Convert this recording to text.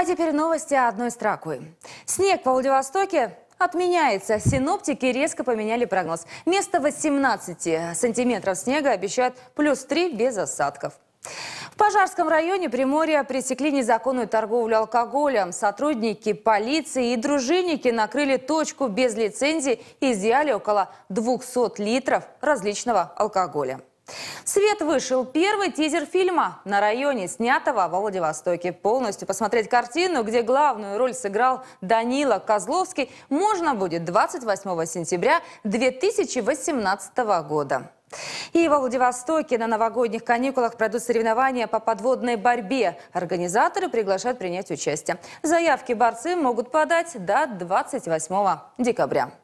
А теперь новости одной строкой. Снег во Владивостоке отменяется. Синоптики резко поменяли прогноз. Вместо 18 сантиметров снега обещают плюс 3 без осадков. В Пожарском районе Приморья пресекли незаконную торговлю алкоголем. Сотрудники полиции и дружинники накрыли точку без лицензии и изъяли около 200 литров различного алкоголя. В свет вышел первый тизер фильма «На районе», снятого во Владивостоке. Полностью посмотреть картину, где главную роль сыграл Данила Козловский, можно будет 28 сентября 2018 года. И во Владивостоке на новогодних каникулах пройдут соревнования по подводной борьбе. Организаторы приглашают принять участие. Заявки борцы могут подать до 28 декабря.